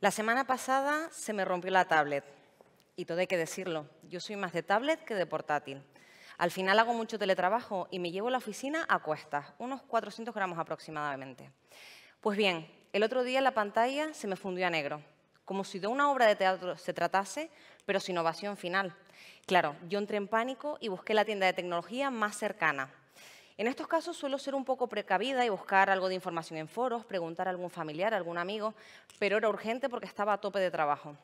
La semana pasada se me rompió la tablet. Y todo hay que decirlo. Yo soy más de tablet que de portátil. Al final hago mucho teletrabajo y me llevo a la oficina a cuestas, unos 400 gramos aproximadamente. Pues bien, el otro día la pantalla se me fundió a negro, como si de una obra de teatro se tratase, pero sin ovación final. Claro, yo entré en pánico y busqué la tienda de tecnología más cercana. En estos casos suelo ser un poco precavida y buscar algo de información en foros, preguntar a algún familiar, a algún amigo, pero era urgente porque estaba a tope de trabajo.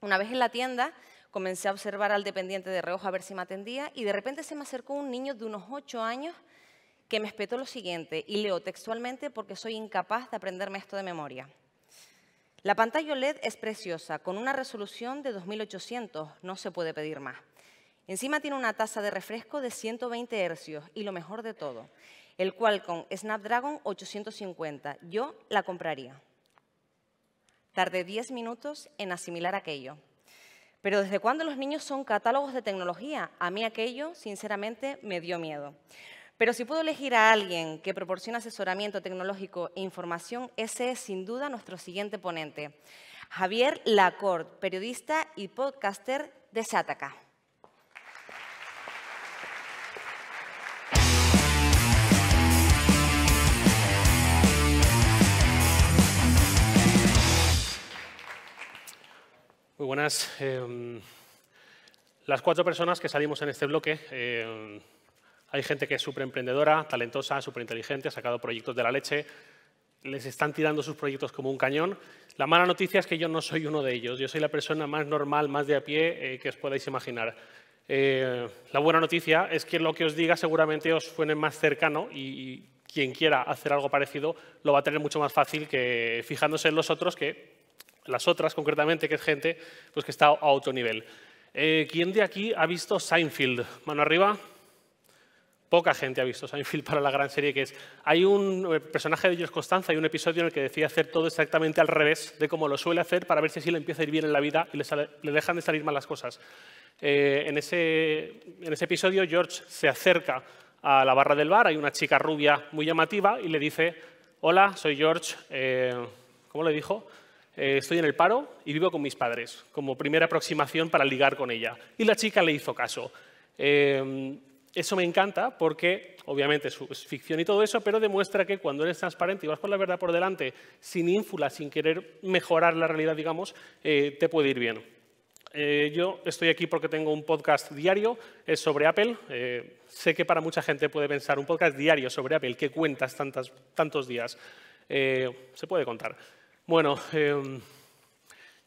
Una vez en la tienda, comencé a observar al dependiente de reojo a ver si me atendía y de repente se me acercó un niño de unos 8 años que me espetó lo siguiente, y leo textualmente porque soy incapaz de aprenderme esto de memoria. La pantalla OLED es preciosa, con una resolución de 2800, no se puede pedir más. Encima tiene una tasa de refresco de 120 hercios y lo mejor de todo, el Qualcomm Snapdragon 850. Yo la compraría. Tardé 10 minutos en asimilar aquello. Pero ¿desde cuándo los niños son catálogos de tecnología? A mí aquello, sinceramente, me dio miedo. Pero si puedo elegir a alguien que proporciona asesoramiento tecnológico e información, ese es sin duda nuestro siguiente ponente, Javier Lacord, periodista y podcaster de Shataka. Muy buenas. Em, las cuatro personas que salimos en este bloque, em, hay gente que es súper emprendedora, talentosa, súper inteligente, ha sacado proyectos de la leche, les están tirando sus proyectos como un cañón. La mala noticia es que yo no soy uno de ellos, yo soy la persona más normal, más de a pie eh, que os podáis imaginar. Eh, la buena noticia es que lo que os diga seguramente os suene más cercano y quien quiera hacer algo parecido lo va a tener mucho más fácil que fijándose en los otros que las otras concretamente, que es gente pues, que está a otro nivel. Eh, ¿Quién de aquí ha visto Seinfeld? Mano arriba. Poca gente ha visto Seinfeld para la gran serie que es. Hay un eh, personaje de George Constanza, hay un episodio en el que decía hacer todo exactamente al revés de cómo lo suele hacer para ver si le empieza a ir bien en la vida y le, dejan de salir mal las cosas. Eh, en, ese, episodio, George se acerca a la barra del bar, hay una chica rubia muy llamativa y le dice, hola, soy George, ¿cómo le dijo? Eh, estoy en el paro y vivo con mis padres, como primera aproximación para ligar con ella. Y la chica le hizo caso. Eh, eso me encanta porque, obviamente, es ficción y todo eso, pero demuestra que cuando eres transparente y vas por la verdad por delante, sin ínfula, sin querer mejorar la realidad, digamos, eh, te puede ir bien. yo estoy aquí porque tengo un podcast diario es sobre Apple. sé que para mucha gente puede pensar un podcast diario sobre Apple, ¿qué cuentas tantas, tantos días? se puede contar. Bueno, em,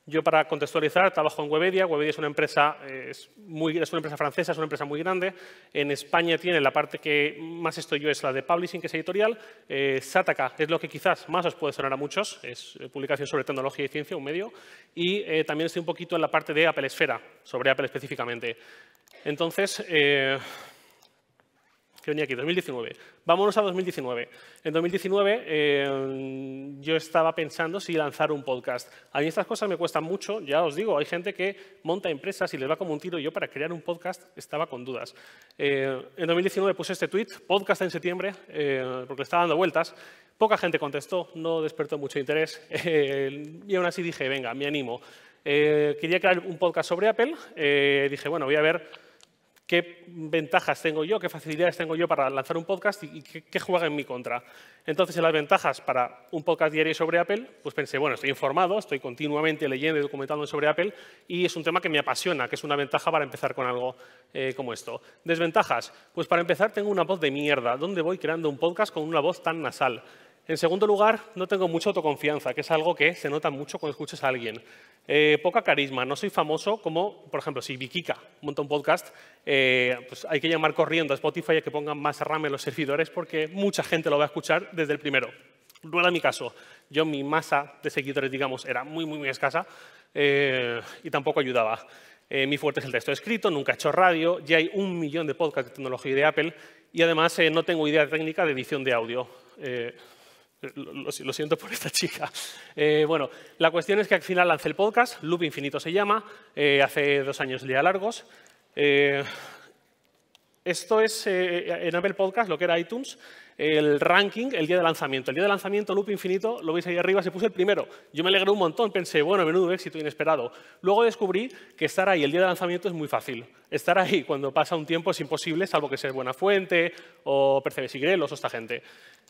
yo para contextualizar trabajo en Webedia. Webedia es una, empresa, eh, es, muy, una empresa francesa, es una empresa muy grande. En España tiene la parte que más estoy yo, es la de publishing, que es editorial. Eh, Sataka es lo que quizás más os puede sonar a muchos, es eh, publicación sobre tecnología y ciencia, un medio. Y eh, también estoy un poquito en la parte de Apple Esfera, sobre Apple específicamente. Entonces venía aquí, 2019. Vámonos a 2019. En 2019 eh, yo estaba pensando si lanzar un podcast. A mí estas cosas me cuestan mucho, ya os digo, hay gente que monta empresas y les va como un tiro. Yo para crear un podcast estaba con dudas. Eh, en 2019 puse este tweet, podcast en septiembre, eh, porque estaba dando vueltas. Poca gente contestó, no despertó mucho interés y aún así dije, venga, me animo. quería crear un podcast sobre Apple, dije, bueno, voy a ver qué ventajas tengo yo, qué facilidades tengo yo para lanzar un podcast y qué, juega en mi contra. Entonces, en las ventajas para un podcast diario sobre Apple, pues pensé, bueno, estoy informado, estoy continuamente leyendo y documentando sobre Apple y es un tema que me apasiona, que es una ventaja para empezar con algo eh, como esto. Desventajas, pues para empezar tengo una voz de mierda. ¿Dónde voy creando un podcast con una voz tan nasal? En segundo lugar, no tengo mucha autoconfianza, que es algo que se nota mucho cuando escuchas a alguien. Eh, poca carisma, no soy famoso como, por ejemplo, si Vikika monta un podcast, eh, pues hay que llamar corriendo a Spotify a que pongan más RAM en los servidores porque mucha gente lo va a escuchar desde el primero. No era mi caso. Yo, mi masa de seguidores, digamos, era muy, muy, muy escasa eh, y tampoco ayudaba. Eh, mi fuerte es el texto escrito, nunca he hecho radio, ya hay un millón de podcasts de tecnología y de Apple y además no tengo idea técnica de edición de audio. Lo, siento por esta chica. Eh, bueno, la cuestión es que al final lancé el podcast, Loop Infinito se llama, eh, hace dos años día largos. Eh, esto es en Apple Podcast, lo que era iTunes, el ranking el día de lanzamiento. El día de lanzamiento, Loop Infinito, lo veis ahí arriba, se puso el primero. Yo me alegré un montón, pensé, bueno, menudo éxito inesperado. Luego descubrí que estar ahí el día de lanzamiento es muy fácil. Estar ahí cuando pasa un tiempo es imposible, salvo que seas buena fuente o percebes y o esta gente.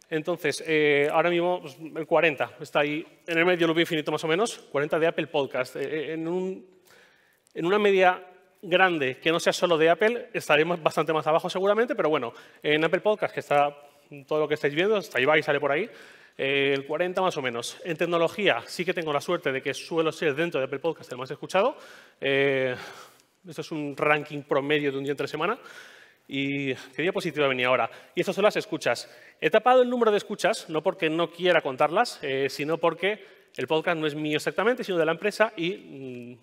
Entonces, eh, ahora mismo pues, el 40 está ahí, en el medio lo infinito más o menos, 40 de Apple Podcast. Eh, eh, en, una media grande que no sea solo de Apple, estaremos bastante más abajo seguramente, pero bueno, en Apple Podcast, que está todo lo que estáis viendo, está ahí y sale por ahí, el 40 más o menos. En tecnología sí que tengo la suerte de que suelo ser dentro de Apple Podcast el más escuchado. esto es un ranking promedio de un día entre semana. ¿Y qué diapositiva venía ahora? Y esas son las escuchas. He tapado el número de escuchas, no porque no quiera contarlas, eh, sino porque el podcast no es mío exactamente, sino de la empresa y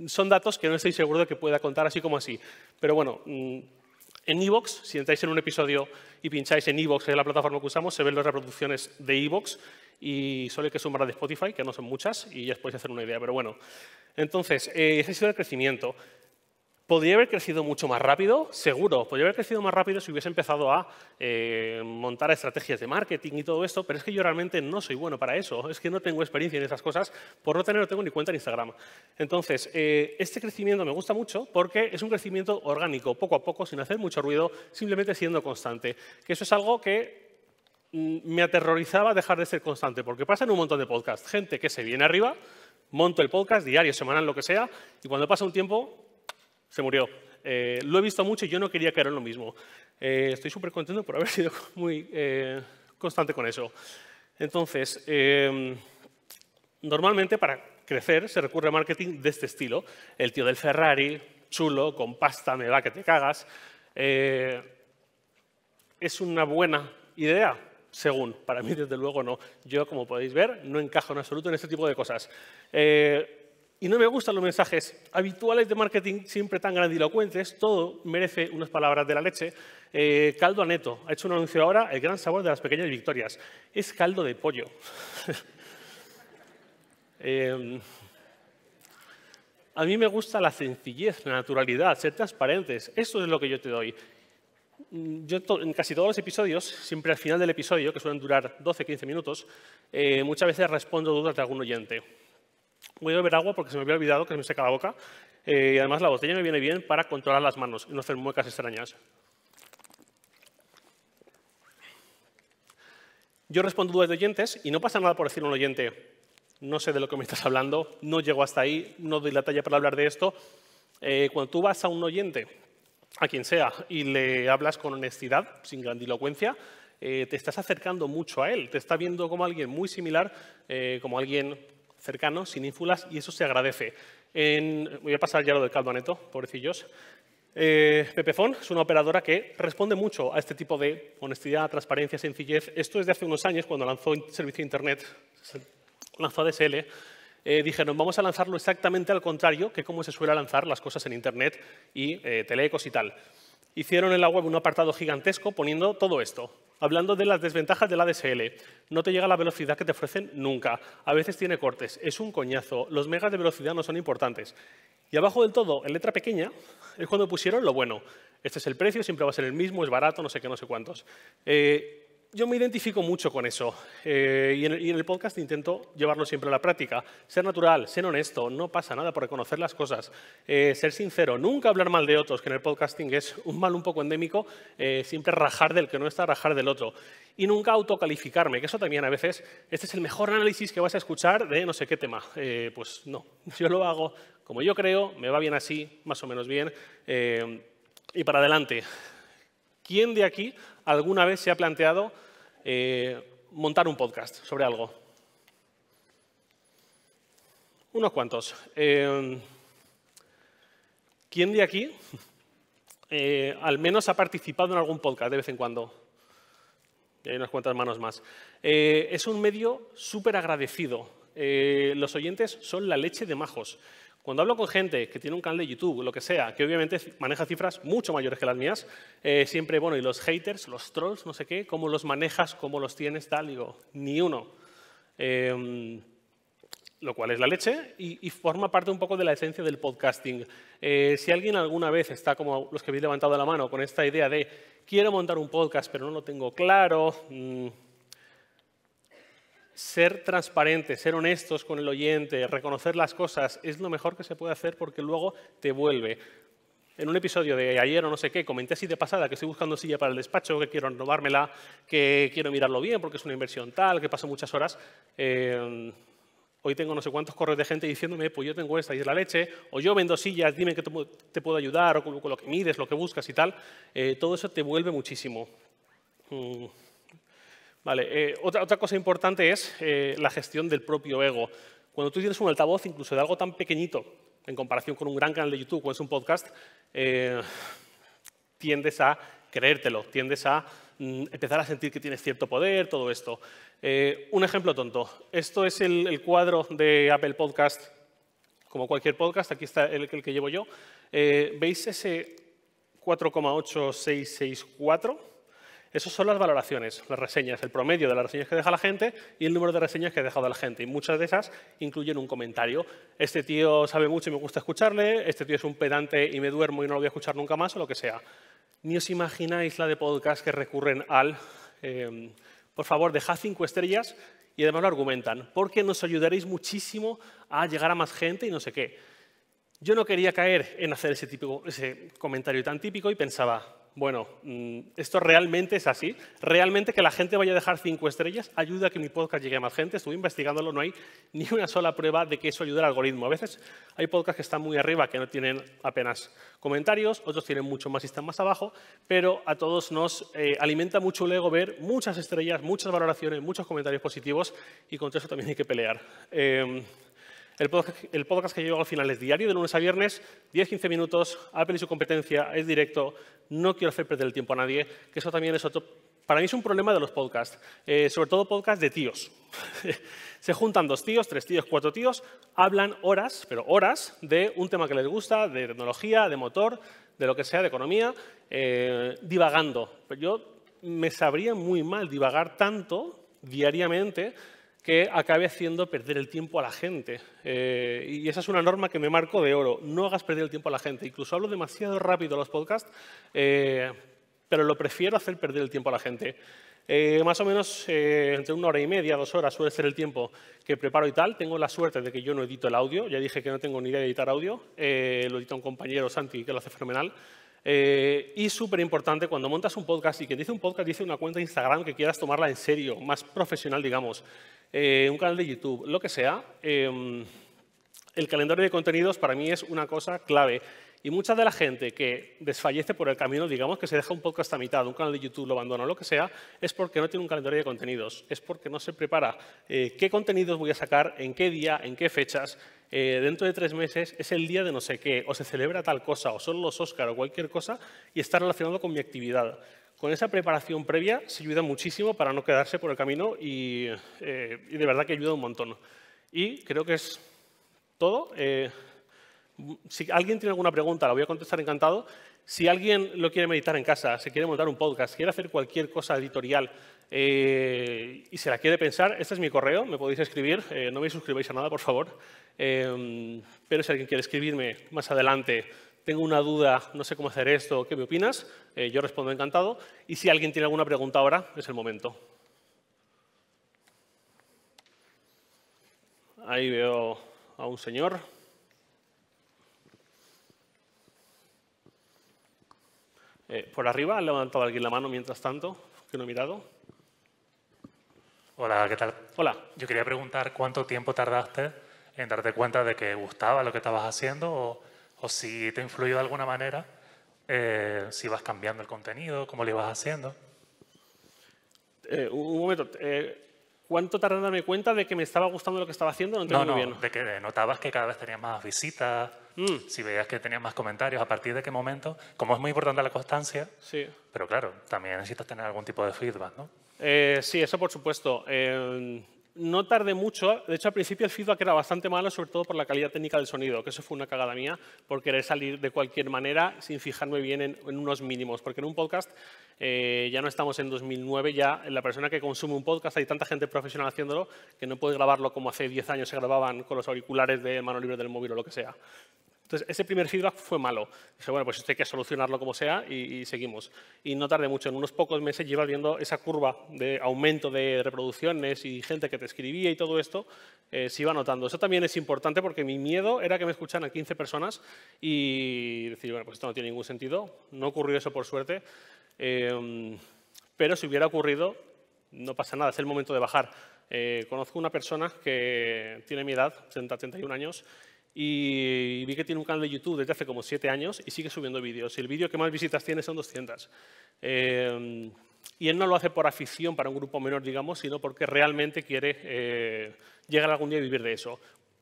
mm, son datos que no estoy seguro de que pueda contar así como así. Pero bueno, mm, en Evox, si entráis en un episodio y pincháis en Evox, que es la plataforma que usamos, se ven las reproducciones de Evox y solo hay que sumar de Spotify, que no son muchas, y ya os podéis hacer una idea. Pero bueno, entonces, eh, ese ha el crecimiento. Podría haber crecido mucho más rápido, seguro. Podría haber crecido más rápido si hubiese empezado a eh, montar estrategias de marketing y todo esto, pero es que yo realmente no soy bueno para eso. Es que no tengo experiencia en esas cosas. Por no tener, no tengo ni cuenta en Instagram. Entonces, eh, este crecimiento me gusta mucho porque es un crecimiento orgánico, poco a poco, sin hacer mucho ruido, simplemente siendo constante. Que eso es algo que mm, me aterrorizaba dejar de ser constante, porque pasa en un montón de podcasts. Gente que se viene arriba, monto el podcast diario, semanal, lo que sea, y cuando pasa un tiempo se murió. Eh, lo he visto mucho y yo no quería caer en lo mismo. Eh, estoy súper contento por haber sido muy eh, constante con eso. Entonces, em, normalmente para crecer se recurre a marketing de este estilo. El tío del Ferrari, chulo, con pasta, me va que te cagas. es una buena idea, según. Para mí, desde luego, no. Yo, como podéis ver, no encajo en absoluto en este tipo de cosas. Y no me gustan los mensajes habituales de marketing siempre tan grandilocuentes. Todo merece unas palabras de la leche. Eh, caldo a neto, ha hecho un anuncio ahora, el gran sabor de las pequeñas victorias. Es caldo de pollo. Em, a mí me gusta la sencillez, la naturalidad, ser transparentes. Eso es lo que yo te doy. Yo en casi todos los episodios, siempre al final del episodio, que suelen durar 12-15 minutos, eh, muchas veces respondo dudas de algún oyente Voy a beber agua porque se me había olvidado que se me seca la boca. Eh, y además la botella me viene bien para controlar las manos y no hacer muecas extrañas. Yo respondo dudas de oyentes y no pasa nada por decir a un oyente, no sé de lo que me estás hablando, no llego hasta ahí, no doy la talla para hablar de esto. Eh, cuando tú vas a un oyente, a quien sea, y le hablas con honestidad, sin grandilocuencia, eh, te estás acercando mucho a él, te está viendo como alguien muy similar, como alguien Cercano, sin ínfulas, y eso se agradece. voy a pasar ya lo del caldo a neto, pobrecillos. Eh, Pepefon es una operadora que responde mucho a este tipo de honestidad, transparencia, sencillez. Esto es de hace unos años, cuando lanzó servicio de Internet, lanzó ADSL, eh, dijeron, vamos a lanzarlo exactamente al contrario que como se suele lanzar las cosas en Internet y eh, telecos y tal hicieron en la web un apartado gigantesco poniendo todo esto, hablando de las desventajas del ADSL. No te llega la velocidad que te ofrecen nunca. A veces tiene cortes. Es un coñazo. Los megas de velocidad no son importantes. Y abajo del todo, en letra pequeña, es cuando pusieron lo bueno. Este es el precio, siempre va a ser el mismo, es barato, no sé qué, no sé cuántos. Eh, yo me identifico mucho con eso eh, y, en el, podcast intento llevarlo siempre a la práctica. Ser natural, ser honesto, no pasa nada por reconocer las cosas. Eh, ser sincero, nunca hablar mal de otros, que en el podcasting es un mal un poco endémico, eh, siempre rajar del que no está, rajar del otro. Y nunca autocalificarme, que eso también a veces, este es el mejor análisis que vas a escuchar de no sé qué tema. pues no, yo lo hago como yo creo, me va bien así, más o menos bien, y para adelante. ¿Quién de aquí alguna vez se ha planteado eh, montar un podcast sobre algo? Unos cuantos. Eh, ¿Quién de aquí eh, al menos ha participado en algún podcast de vez en cuando? Y hay unas cuantas manos más. es un medio súper agradecido. los oyentes son la leche de majos. Cuando hablo con gente que tiene un canal de YouTube, lo que sea, que obviamente maneja cifras mucho mayores que las mías, eh, siempre, bueno, y los haters, los trolls, no sé qué, cómo los manejas, cómo los tienes, tal, digo, ni uno. Em, lo cual es la leche y, forma parte un poco de la esencia del podcasting. Eh, si alguien alguna vez está como los que habéis levantado la mano con esta idea de quiero montar un podcast pero no lo tengo claro, mm, ser transparentes, ser honestos con el oyente, reconocer las cosas, es lo mejor que se puede hacer porque luego te vuelve. En un episodio de ayer o no sé qué, comenté así de pasada que estoy buscando silla para el despacho, que quiero renovármela, que quiero mirarlo bien porque es una inversión tal, que paso muchas horas. Eh, hoy tengo no sé cuántos correos de gente diciéndome, pues yo tengo esta y es la leche, o yo vendo sillas, dime que te puedo ayudar, o con lo que mides, lo que buscas y tal. Eh, todo eso te vuelve muchísimo. Mm. Vale, eh, otra, cosa importante es eh, la gestión del propio ego. Cuando tú tienes un altavoz, incluso de algo tan pequeñito, en comparación con un gran canal de YouTube o es un podcast, eh, tiendes a creértelo, tiendes a mm, empezar a sentir que tienes cierto poder, todo esto. un ejemplo tonto. Esto es el, cuadro de Apple Podcast, como cualquier podcast. Aquí está el, el que llevo yo. ¿Veis ese 4,8664? Esas son las valoraciones, las reseñas, el promedio de las reseñas que deja la gente y el número de reseñas que ha dejado la gente. Y muchas de esas incluyen un comentario. Este tío sabe mucho y me gusta escucharle, este tío es un pedante y me duermo y no lo voy a escuchar nunca más o lo que sea. Ni os imagináis la de podcast que recurren al, em, por favor, dejad cinco estrellas y además lo argumentan, porque nos ayudaréis muchísimo a llegar a más gente y no sé qué. Yo no quería caer en hacer ese, típico, ese comentario tan típico y pensaba, bueno, mm, esto realmente es así, realmente que la gente vaya a dejar cinco estrellas ayuda a que mi podcast llegue a más gente. Estuve investigándolo, no hay ni una sola prueba de que eso ayude al algoritmo. A veces hay podcasts que están muy arriba, que no tienen apenas comentarios, otros tienen mucho más y están más abajo, pero a todos nos eh, alimenta mucho el ego ver muchas estrellas, muchas valoraciones, muchos comentarios positivos y contra eso también hay que pelear. Em, el podcast, que llevo al final es diario, de lunes a viernes, 10-15 minutos, Apple y su competencia, es directo, no quiero hacer perder el tiempo a nadie, que eso también es otro... Para mí es un problema de los podcasts, eh, sobre todo podcasts de tíos. Se juntan dos tíos, tres tíos, cuatro tíos, hablan horas, pero horas, de un tema que les gusta, de tecnología, de motor, de lo que sea, de economía, eh, divagando. yo me sabría muy mal divagar tanto diariamente que acabe haciendo perder el tiempo a la gente. Eh, y esa es una norma que me marco de oro. No hagas perder el tiempo a la gente. Incluso hablo demasiado rápido en los podcasts, eh, pero lo prefiero hacer perder el tiempo a la gente. Eh, más o menos entre una hora y media, dos horas suele ser el tiempo que preparo y tal. Tengo la suerte de que yo no edito el audio. Ya dije que no tengo ni idea de editar audio. lo edita un compañero, Santi, que lo hace fenomenal. y súper importante, cuando montas un podcast y quien dice un podcast dice una cuenta de Instagram que quieras tomarla en serio, más profesional, digamos. Eh, un canal de YouTube, lo que sea, em, el calendario de contenidos para mí es una cosa clave. Y mucha de la gente que desfallece por el camino, digamos que se deja un podcast a mitad, un canal de YouTube lo abandona, lo que sea, es porque no tiene un calendario de contenidos, es porque no se prepara eh, qué contenidos voy a sacar, en qué día, en qué fechas. Eh, dentro de tres meses es el día de no sé qué, o se celebra tal cosa, o son los Oscar o cualquier cosa, y está relacionado con mi actividad con esa preparación previa se ayuda muchísimo para no quedarse por el camino y, eh, de verdad que ayuda un montón. Y creo que es todo. Eh, si alguien tiene alguna pregunta, la voy a contestar encantado. Si alguien lo quiere meditar en casa, se quiere montar un podcast, quiere hacer cualquier cosa editorial eh, y se la quiere pensar, este es mi correo, me podéis escribir, no me suscribáis a nada, por favor. pero si alguien quiere escribirme más adelante tengo una duda, no sé cómo hacer esto, ¿qué me opinas? Eh, yo respondo encantado. Y si alguien tiene alguna pregunta ahora, es el momento. Ahí veo a un señor. Eh, por arriba, ha levantado alguien la mano mientras tanto, que no he mirado. Hola, ¿qué tal? Hola. Yo quería preguntar cuánto tiempo tardaste en darte cuenta de que gustaba lo que estabas haciendo o o si te influyó de alguna manera, eh, si vas cambiando el contenido, cómo lo ibas haciendo. Eh, un momento, eh, ¿cuánto tardé en darme cuenta de que me estaba gustando lo que estaba haciendo? No, no, no de que notabas que cada vez tenías más visitas, mm. si veías que tenías más comentarios, ¿a partir de qué momento? Como es muy importante la constancia, sí. pero claro, también necesitas tener algún tipo de feedback, ¿no? sí, eso por supuesto no tardé mucho, de hecho al principio el feedback era bastante malo, sobre todo por la calidad técnica del sonido, que eso fue una cagada mía, por querer salir de cualquier manera sin fijarme bien en, unos mínimos, porque en un podcast eh, ya no estamos en 2009, ya la persona que consume un podcast, hay tanta gente profesional haciéndolo, que no puedes grabarlo como hace 10 años se grababan con los auriculares de mano libre del móvil o lo que sea. Entonces, ese primer feedback fue malo. Dije, bueno, pues esto hay que solucionarlo como sea y, seguimos. Y no tardé mucho, en unos pocos meses llevas viendo esa curva de aumento de reproducciones y gente que te escribía y todo esto, eh, se iba notando. Eso también es importante porque mi miedo era que me escucharan 15 personas y decir, bueno, pues esto no tiene ningún sentido. No ocurrió eso por suerte. Em, pero si hubiera ocurrido, no pasa nada, es el momento de bajar. Eh, conozco una persona que tiene mi edad, 71 31 años, y vi que tiene un canal de YouTube desde hace como siete años y sigue subiendo vídeos. Y el vídeo que más visitas tiene son 200. Eh, y él no lo hace por afición para un grupo menor, digamos, sino porque realmente quiere eh, llegar algún día a vivir de eso.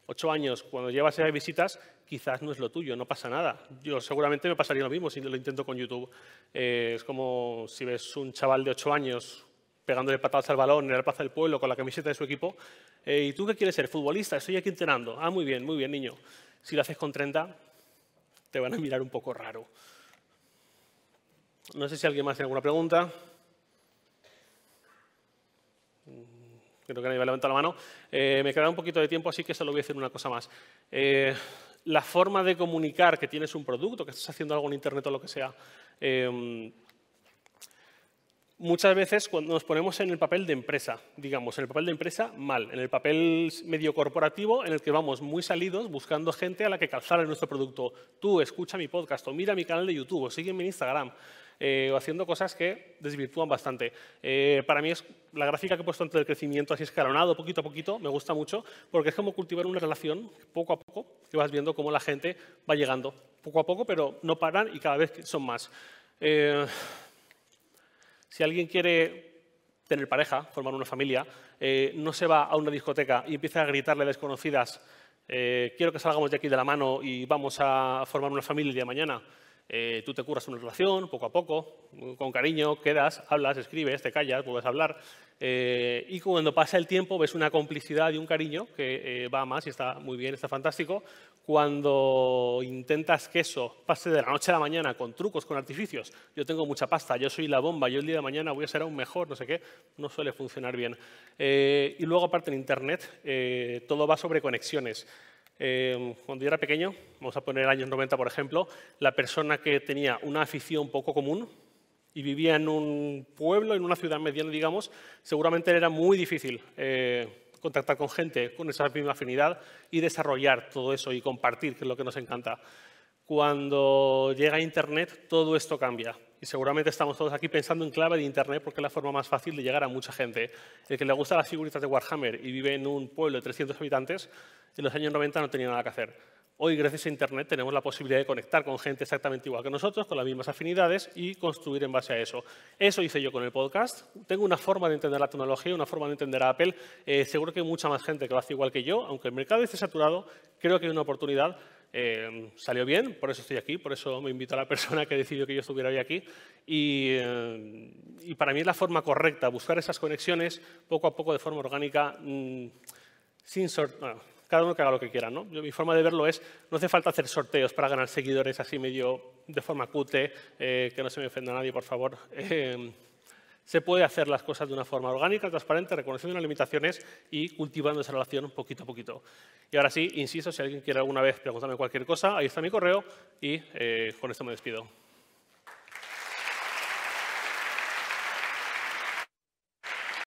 Ocho años, cuando llevas esas visitas, quizás no es lo tuyo, no pasa nada. Yo seguramente me pasaría lo mismo si lo intento con YouTube. Eh, es como si ves un chaval de ocho años pegándole patadas al balón en la Plaza del Pueblo con la camiseta de su equipo. Eh, ¿Y tú qué quieres ser? Futbolista, estoy aquí entrenando. Ah, muy bien, muy bien, niño. Si lo haces con 30, te van a mirar un poco raro. No sé si alguien más tiene alguna pregunta. Mm, creo que nadie va a levantar la mano. Eh, me queda un poquito de tiempo, así que solo voy a decir una cosa más. Eh, la forma de comunicar que tienes un producto, que estás haciendo algo en Internet o lo que sea, em, muchas veces cuando nos ponemos en el papel de empresa, digamos, en el papel de empresa mal, en el papel medio corporativo en el que vamos muy salidos buscando gente a la que calzar en nuestro producto. Tú escucha mi podcast o mira mi canal de YouTube o sígueme en Instagram. Eh, o haciendo cosas que desvirtúan bastante. Eh, para mí es la gráfica que he puesto antes del crecimiento así escalonado, poquito a poquito, me gusta mucho, porque es como cultivar una relación poco a poco, que vas viendo cómo la gente va llegando poco a poco, pero no paran y cada vez son más. Eh, si alguien quiere tener pareja, formar una familia, eh, no se va a una discoteca y empieza a gritarle a desconocidas, eh, quiero que salgamos de aquí de la mano y vamos a formar una familia el día de mañana. Eh, tú te curas una relación poco a poco, con cariño, quedas, hablas, escribes, te callas, vuelves a hablar. Eh, y cuando pasa el tiempo ves una complicidad y un cariño que eh, va más y está muy bien, está fantástico. Cuando intentas que eso pase de la noche a la mañana con trucos, con artificios, yo tengo mucha pasta, yo soy la bomba, yo el día de mañana voy a ser aún mejor, no sé qué, no suele funcionar bien. y luego aparte en Internet todo va sobre conexiones. Em, cuando yo era pequeño, vamos a poner años 90 por ejemplo, la persona que tenía una afición poco común y vivía en un pueblo, en una ciudad mediana, digamos, seguramente era muy difícil eh, contactar con gente con esa misma afinidad y desarrollar todo eso y compartir, que es lo que nos encanta. Cuando llega Internet, todo esto cambia y seguramente estamos todos aquí pensando en clave de Internet porque es la forma más fácil de llegar a mucha gente. El que le gusta las figuritas de Warhammer y vive en un pueblo de 300 habitantes, en los años 90 no tenía nada que hacer. Hoy, gracias a Internet, tenemos la posibilidad de conectar con gente exactamente igual que nosotros, con las mismas afinidades y construir en base a eso. Eso hice yo con el podcast. Tengo una forma de entender la tecnología, una forma de entender a Apple. Eh, seguro que hay mucha más gente que lo hace igual que yo, aunque el mercado esté saturado, creo que hay una oportunidad Em, salió bien, por eso estoy aquí, por eso me invito a la persona que decidió que yo estuviera hoy aquí. Em, y, para mí es la forma correcta, buscar esas conexiones poco a poco de forma orgánica, mm, sin cada uno que haga lo que quiera. ¿no? mi forma de verlo es, no hace falta hacer sorteos para ganar seguidores así medio de forma cute, eh, que no se me ofenda nadie, por favor. Em, se puede hacer las cosas de una forma orgánica, transparente, reconociendo las limitaciones y cultivando esa relación poquito a poquito. Y ahora sí, insisto, si alguien quiere alguna vez preguntarme cualquier cosa, ahí está mi correo y eh, con esto me despido.